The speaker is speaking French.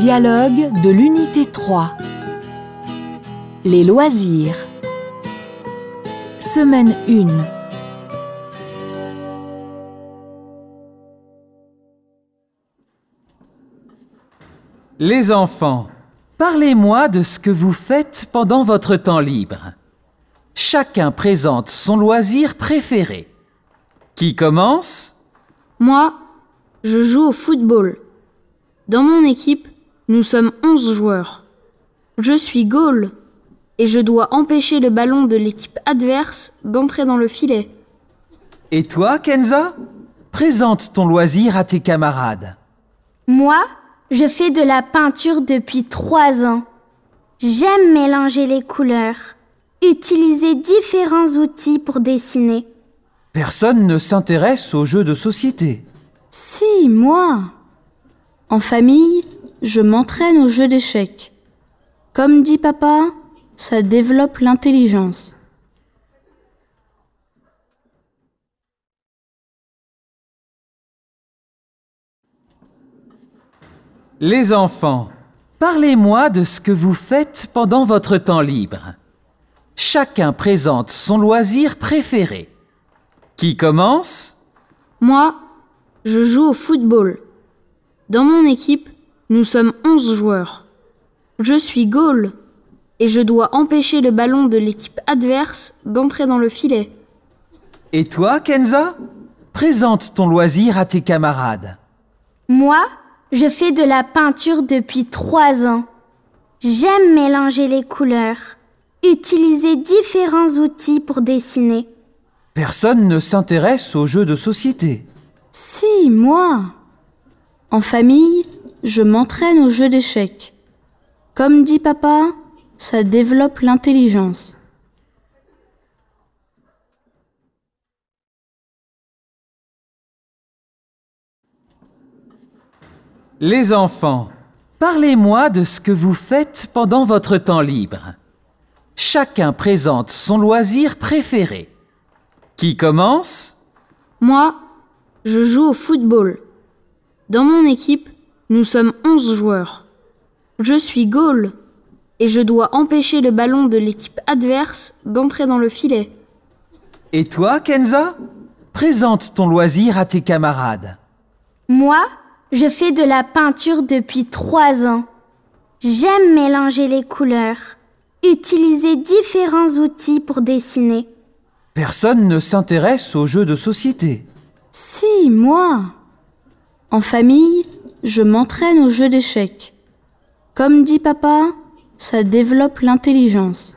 Dialogue de l'unité 3 Les loisirs Semaine 1 Les enfants, parlez-moi de ce que vous faites pendant votre temps libre. Chacun présente son loisir préféré. Qui commence Moi, je joue au football. Dans mon équipe, nous sommes onze joueurs. Je suis goal et je dois empêcher le ballon de l'équipe adverse d'entrer dans le filet. Et toi, Kenza Présente ton loisir à tes camarades. Moi, je fais de la peinture depuis trois ans. J'aime mélanger les couleurs, utiliser différents outils pour dessiner. Personne ne s'intéresse aux jeux de société. Si, moi. En famille, je m'entraîne au jeu d'échecs. Comme dit papa, ça développe l'intelligence. Les enfants, parlez-moi de ce que vous faites pendant votre temps libre. Chacun présente son loisir préféré. Qui commence Moi, je joue au football. Dans mon équipe, nous sommes onze joueurs. Je suis Gaulle. et je dois empêcher le ballon de l'équipe adverse d'entrer dans le filet. Et toi, Kenza Présente ton loisir à tes camarades. Moi, je fais de la peinture depuis trois ans. J'aime mélanger les couleurs, utiliser différents outils pour dessiner. Personne ne s'intéresse aux jeux de société. Si, moi. En famille, je m'entraîne au jeu d'échecs. Comme dit papa, ça développe l'intelligence. Les enfants, parlez-moi de ce que vous faites pendant votre temps libre. Chacun présente son loisir préféré. Qui commence Moi, je joue au football. Dans mon équipe, nous sommes onze joueurs. Je suis Gaulle. et je dois empêcher le ballon de l'équipe adverse d'entrer dans le filet. Et toi, Kenza Présente ton loisir à tes camarades. Moi, je fais de la peinture depuis trois ans. J'aime mélanger les couleurs, utiliser différents outils pour dessiner. Personne ne s'intéresse aux jeux de société. Si, moi. En famille, je m'entraîne au jeu d'échecs. Comme dit papa, ça développe l'intelligence.